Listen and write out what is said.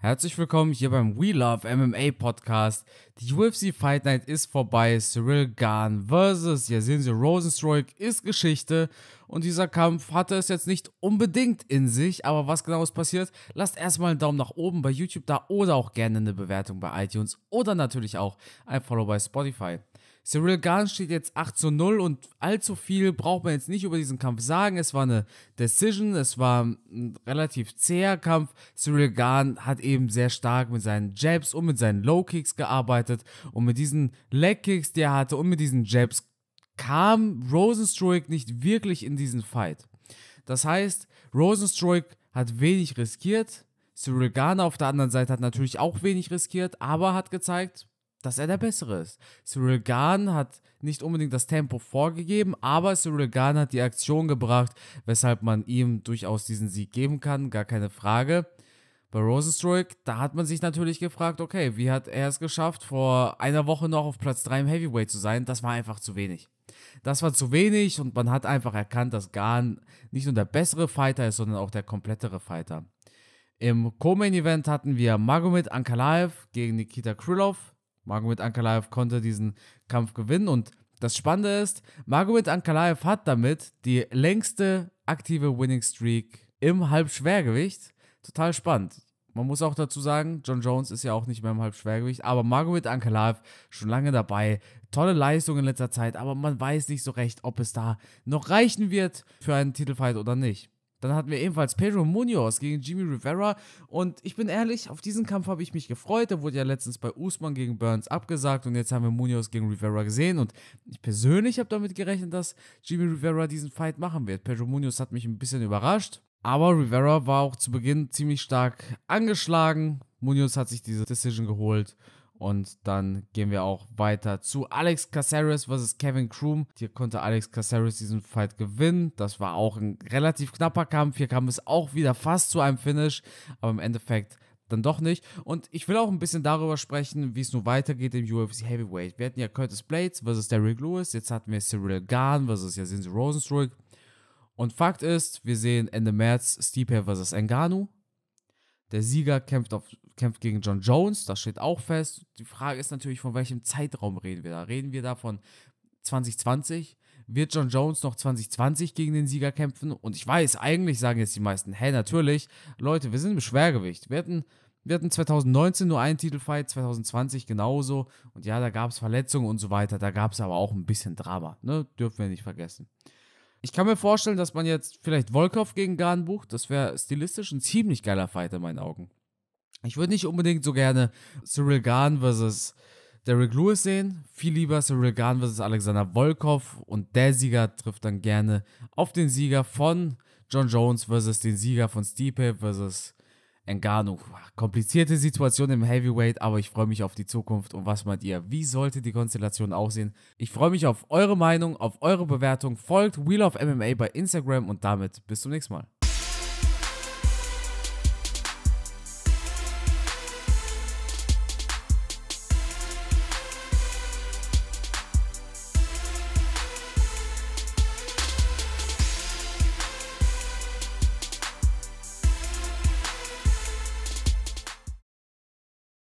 Herzlich willkommen hier beim We Love MMA Podcast. Die UFC Fight Night ist vorbei. Cyril Gahn versus sehen Sie, Rosenstroik ist Geschichte. Und dieser Kampf hatte es jetzt nicht unbedingt in sich. Aber was genau ist passiert? Lasst erstmal einen Daumen nach oben bei YouTube da oder auch gerne eine Bewertung bei iTunes oder natürlich auch ein Follow bei Spotify. Cyril Garn steht jetzt 8 zu 0 und allzu viel braucht man jetzt nicht über diesen Kampf sagen. Es war eine Decision, es war ein relativ zäher Kampf. Cyril Garn hat eben sehr stark mit seinen Jabs und mit seinen Low Kicks gearbeitet und mit diesen Leg Kicks, die er hatte und mit diesen Jabs kam Rosenstroik nicht wirklich in diesen Fight. Das heißt, Rosenstroik hat wenig riskiert. Cyril Garn auf der anderen Seite hat natürlich auch wenig riskiert, aber hat gezeigt, dass er der Bessere ist. Cyril Garn hat nicht unbedingt das Tempo vorgegeben, aber Cyril Garn hat die Aktion gebracht, weshalb man ihm durchaus diesen Sieg geben kann, gar keine Frage. Bei Rosenstroik, da hat man sich natürlich gefragt, okay, wie hat er es geschafft, vor einer Woche noch auf Platz 3 im Heavyweight zu sein? Das war einfach zu wenig. Das war zu wenig und man hat einfach erkannt, dass Garn nicht nur der bessere Fighter ist, sondern auch der komplettere Fighter. Im Co-Main-Event hatten wir Magomed Ankalaev gegen Nikita Krylov. Magomed Ankalaev konnte diesen Kampf gewinnen und das Spannende ist, Magomed Ankalaev hat damit die längste aktive Winning Streak im Halbschwergewicht. Total spannend. Man muss auch dazu sagen, John Jones ist ja auch nicht mehr im Halbschwergewicht, aber Margaret Ankalaev schon lange dabei. Tolle Leistung in letzter Zeit, aber man weiß nicht so recht, ob es da noch reichen wird für einen Titelfight oder nicht. Dann hatten wir ebenfalls Pedro Munoz gegen Jimmy Rivera. Und ich bin ehrlich, auf diesen Kampf habe ich mich gefreut. Der wurde ja letztens bei Usman gegen Burns abgesagt. Und jetzt haben wir Munoz gegen Rivera gesehen. Und ich persönlich habe damit gerechnet, dass Jimmy Rivera diesen Fight machen wird. Pedro Munoz hat mich ein bisschen überrascht. Aber Rivera war auch zu Beginn ziemlich stark angeschlagen. Munoz hat sich diese Decision geholt. Und dann gehen wir auch weiter zu Alex Caceres versus Kevin Kroom. Hier konnte Alex Caceres diesen Fight gewinnen. Das war auch ein relativ knapper Kampf. Hier kam es auch wieder fast zu einem Finish. Aber im Endeffekt dann doch nicht. Und ich will auch ein bisschen darüber sprechen, wie es nun weitergeht im UFC Heavyweight. Wir hatten ja Curtis Blades versus Derrick Lewis. Jetzt hatten wir Cyril Gahn versus Jacinto Rosenstruck. Und Fakt ist, wir sehen Ende März Stipe versus Engano. Der Sieger kämpft, auf, kämpft gegen John Jones, das steht auch fest. Die Frage ist natürlich, von welchem Zeitraum reden wir da? Reden wir da von 2020? Wird John Jones noch 2020 gegen den Sieger kämpfen? Und ich weiß, eigentlich sagen jetzt die meisten, hä, hey, natürlich. Leute, wir sind im Schwergewicht. Wir hatten, wir hatten 2019 nur einen Titelfight, 2020 genauso. Und ja, da gab es Verletzungen und so weiter. Da gab es aber auch ein bisschen Drama. Ne? Dürfen wir nicht vergessen. Ich kann mir vorstellen, dass man jetzt vielleicht Volkov gegen Garn bucht. Das wäre stilistisch ein ziemlich geiler Fight in meinen Augen. Ich würde nicht unbedingt so gerne Cyril Garn versus Derek Lewis sehen. Viel lieber Cyril Garn versus Alexander Volkov. Und der Sieger trifft dann gerne auf den Sieger von John Jones versus den Sieger von Stipe versus Engano. Komplizierte Situation im Heavyweight, aber ich freue mich auf die Zukunft. Und was meint ihr? Wie sollte die Konstellation aussehen? Ich freue mich auf eure Meinung, auf eure Bewertung. Folgt Wheel of MMA bei Instagram und damit bis zum nächsten Mal.